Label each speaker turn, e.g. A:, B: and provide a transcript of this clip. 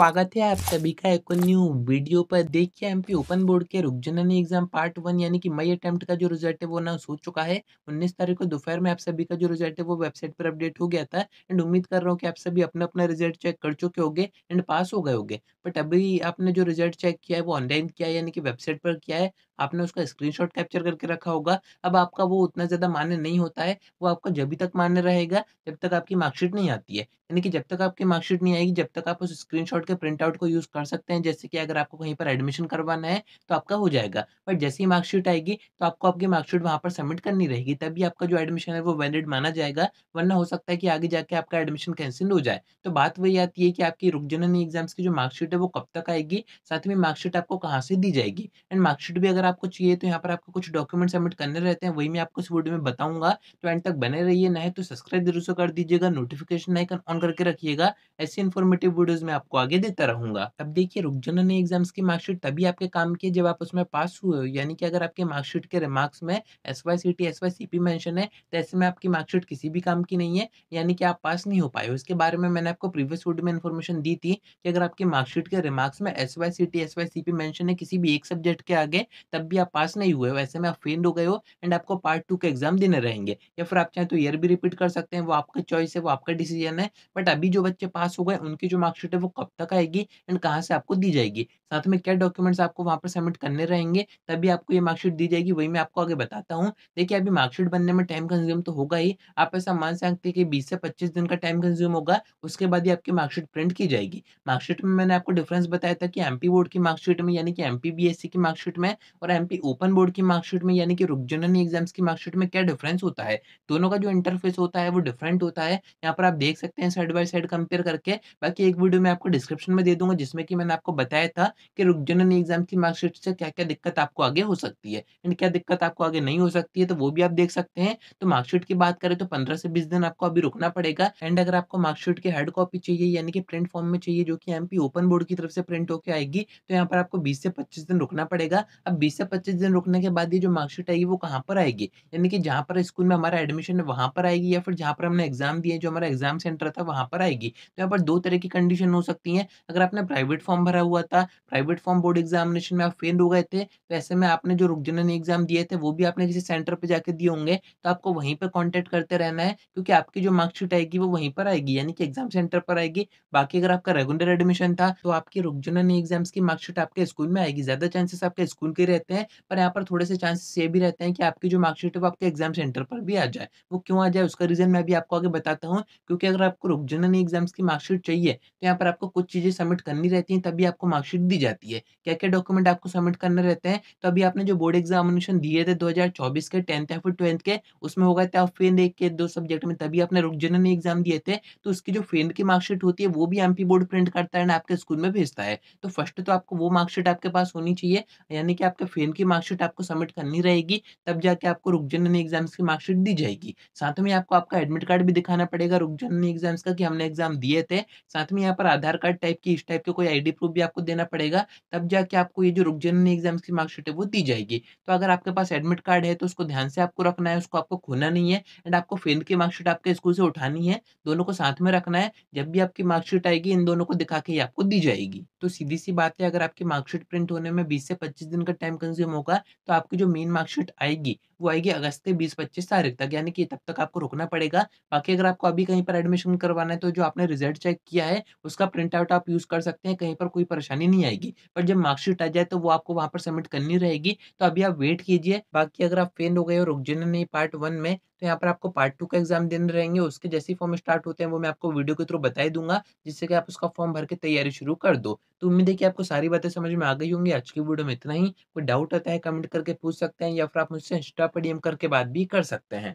A: स्वागत है आप सभी का एक न्यू वीडियो पर देखिए एमपी ओपन बोर्ड के रुकजननी एग्जाम पार्ट वन यानी कि मई अटेम्प्ट का जो रिजल्ट है वो अनाउंस हो चुका है उन्नीस तारीख को दोपहर में आप सभी का जो रिजल्ट है वो वेबसाइट पर अपडेट हो गया था एंड उम्मीद कर रहा हूँ कि आप सभी अपना अपना रिजल्ट चेक कर चुके होंगे एंड पास हो गए होंगे बट अभी आपने जो रिजल्ट चेक किया है वो ऑनलाइन किया है यानी कि वेबसाइट पर किया है आपने उसका स्क्रीनशॉट कैप्चर करके रखा होगा अब आपका वो उतना ज़्यादा मान्य नहीं होता है वो आपका जब तक मान्य रहेगा जब तक आपकी मार्कशीट नहीं आती है यानी कि जब तक आपकी मार्कशीट नहीं आएगी जब तक आप उस स्क्रीन के प्रिंटआउट को यूज़ कर सकते हैं जैसे कि अगर आपको कहीं पर एडमिशन करवाना है तो आपका हो जाएगा बट जैसे ही मार्कशीट आएगी तो आपको आपकी मार्कशीट वहाँ पर सबमिट करनी रहेगी तभी आपका जो एडमिशन है वो वैलिड माना जाएगा वरना हो सकता है कि आगे जाके आपका एडमिशन कैंसिल हो जाए तो बात वही आती है कि आपकी रुक एग्जाम्स की जो मार्कशीट है वो कब तक आएगी साथ में मार्कशीट आपको कहाँ से दी जाएगी एंड मार्कशीट भी अगर आपको चाहिए तो यहाँ पर आपको कुछ डॉक्यूमेंट सबमिट करने रहते हैं वही मैं आपको इस वीडियो में बताऊंगा तो एंड तक बने रहिए ना तो सब्सक्राइब जरूर से कर दीजिएगा नोटिफिकेशन आइकन ऑन करके रखिएगा ऐसे इन्फॉर्मेटिव वीडियोज में आपको आगे देता रहूंगा अब देखिए रुक जाना ने एग्जाम्स की मार्कशीट तभी आपके काम की जब आप उसमें पास हुए हो यानी कि अगर आपके मार्कशीट के रिमार्क्स में S Y C T S Y C P mention है तो ऐसे में आपकी मार्कशीट किसी भी काम की नहीं है यानी कि आप पास नहीं हो पाए हो इसके बारे में मैंने आपको प्रीवियस वीडियो में इन्फॉर्मेशन दी थी कि अगर आपकी मार्कशीट के रिमार्क्स में S Y C T S Y C P mention है किसी भी एक सब्जेक्ट के आगे तब तब भी आप पास नहीं हुए हो ऐसे में आप फेल हो गए हो एंड आपको पार्ट टू के एग्जाम देने रहेंगे या फिर आप चाहे तो ईयर भी रिपीट कर सकते हैं वो आपका चॉइस है वो आपका डिसीजन है बट अभी जो बच्चे पास हो गए उनकी जो मार्कशीट है वो कब तक आएगी एंड कहाँ से आपको दी जाएगी साथ में क्या डॉक्यूमेंट्स आपको वहाँ पर सबमिट करने रहेंगे तभी आपको ये मार्कशीट दी जाएगी वही मैं आपको आगे बताता हूँ देखिए अभी मार्कशीट बनने में टाइम कंज्यूम तो होगा ही आप ऐसा मान सकते हैं कि बीस से पच्चीस दिन का टाइम कंज्यूम होगा उसके बाद ही आपकी मार्कशीट प्रिंट की जाएगी मार्कशीट में मैंने आपको डिफरेंस बताया था कि एमपी बोर्ड की मार्कशीट में यानी कि एमपीबीएससी e की मार्कशीट में और और एमपी ओपन बोर्ड की मार्कशीट में यानी कि रुकजनन एग्जाम्स की मार्कशीट में क्या डिफरेंस होता है दोनों का जो इंटरफेस होता है वो डिफरेंट होता है यहाँ पर आप देख सकते हैं साइड बाय साइड कंपेयर करके बाकी एक वीडियो मैं आपको डिस्क्रिप्शन में दे दूंगा जिसमें कि मैंने आपको बताया था कि रुकजनन एग्जाम की मार्कशीट से क्या क्या दिक्कत आपको आगे हो सकती है एंड क्या दिक्कत आपको आगे नहीं हो सकती है तो वो भी आप देख सकते हैं तो मार्कशीट की बात करें तो पंद्रह से बीस दिन आपको अभी रुकना पड़ेगा एंड अगर आपको मार्कशीट की हार्ड कॉपी चाहिए यानी कि प्रिंट फॉर्म में चाहिए जो कि एमपी ओपन बोर्ड की तरफ से प्रिंट होकर आएगी तो यहाँ पर आपको बीस से पच्चीस दिन रुकना पड़ेगा अब बीस से पच्चीस दिन रुकने के बाद ये जो मार्कशीट आएगी वो कहाँ पर आएगी यानी कि जहाँ पर स्कूल में हमारा एडमिशन है वहाँ पर आएगी या फिर जहाँ पर हमने एग्जाम दिए जो हमारा एग्जाम सेंटर था वहाँ पर आएगी तो यहाँ पर दो तरह की कंडीशन हो सकती है अगर आपने प्राइवेट फॉर्म भरा हुआ था प्राइवेट फॉर्म बोर्ड एग्जामिनेशन में आप फेल हो गए थे तो ऐसे में आपने जो रुक जनन एग्जाम दिए थे वो भी आपने किसी सेंटर पर जाके दिए होंगे तो आपको वहीं पर कॉन्टैक्ट करते रहना है क्योंकि आपकी जो मार्कशीट आएगी वो वहीं पर आएगी यानी कि एग्जाम सेंटर पर आएगी बाकी अगर आपका रेगुलर एडमिशन था तो आपकी रुक जनन एग्जाम्स की मार्कशीट आपके स्कूल में आएगी ज्यादा चांसेस आपके स्कूल के रहते रहते हैं पर यहाँ पर थोड़े से चांसेस ये भी रहते हैं कि आपकी जो मार्कशीट है वो आपके एग्जाम सेंटर पर भी आ जाए वो क्यों आ जाए उसका रीज़न मैं भी आपको आगे बताता हूँ क्योंकि अगर आपको रुकजनन एग्जाम्स की मार्कशीट चाहिए तो यहाँ पर आपको कुछ चीज़ें सबमिट करनी रहती हैं तभी आपको मार्कशीट दी जाती है क्या क्या डॉक्यूमेंट आपको सबमिट करने रहते हैं तो अभी आपने जो बोर्ड एग्जामिनेशन दिए थे दो के टेंथ या फिर ट्वेल्थ के उसमें होगा था फेंद एक के दो सब्जेक्ट में तभी आपने रुकजनन एग्जाम दिए थे तो उसकी जो फेंद की मार्कशीट होती है वो भी एम बोर्ड प्रिंट करता है ना आपके स्कूल में भेजता है तो फर्स्ट तो आपको वो मार्कशीट आपके पास होनी चाहिए यानी कि आपके फेन की मार्कशीट आपको सबमिट करनी रहेगी तब जाके आपको रुकजननी एग्जाम्स की मार्कशीट दी जाएगी साथ में आपको आपका एडमिट कार्ड भी दिखाना पड़ेगा रुकजननी एग्जाम्स का कि हमने एग्जाम दिए थे साथ में यहाँ पर आधार कार्ड टाइप की इस टाइप के कोई आईडी प्रूफ भी आपको देना पड़ेगा तब जाके आपको ये जो रुकजननी एग्जाम्स की मार्कशीट है वो दी जाएगी तो अगर आपके पास एडमिट कार्ड है तो उसको ध्यान से आपको रखना है उसको आपको खोना नहीं है एंड आपको फेन की मार्कशीट आपके स्कूल से उठानी है दोनों को साथ में रखना है जब भी आपकी मार्कशीट आएगी इन दोनों को दिखा के ही आपको दी जाएगी तो सीधी सी बात है अगर आपकी मार्कशीट प्रिंट होने में बीस से पच्चीस दिन का टाइम कंज्यूम होगा तो आपकी जो मेन मार्कशीट आएगी वो आएगी अगस्त के बीस पच्चीस तारीख तक यानी कि तब तक आपको रुकना पड़ेगा बाकी अगर आपको अभी कहीं पर एडमिशन करवाना है तो जो आपने रिजल्ट चेक किया है उसका प्रिंट आउट आप यूज़ कर सकते हैं कहीं पर कोई परेशानी नहीं आएगी पर जब मार्कशीट आ जाए तो वो आपको वहां पर सबमिट करनी रहेगी तो अभी आप वेट कीजिए बाकी अगर आप फेल हो गए और रुक नहीं पार्ट वन में तो यहाँ पर आपको पार्ट टू का एग्जाम देने रहेंगे उसके जैसे फॉर्म स्टार्ट होते हैं वो मैं आपको वीडियो के थ्रू बताई दूंगा जिससे कि आप उसका फॉर्म भर के तैयारी शुरू कर दो तो उम्मीद है कि आपको सारी बातें समझ में आ गई होंगी आज की वीडियो में इतना ही कोई डाउट होता है कमेंट करके पूछ सकते हैं या फिर आप मुझसे इंस्टा पर डीएम करके बात भी कर सकते हैं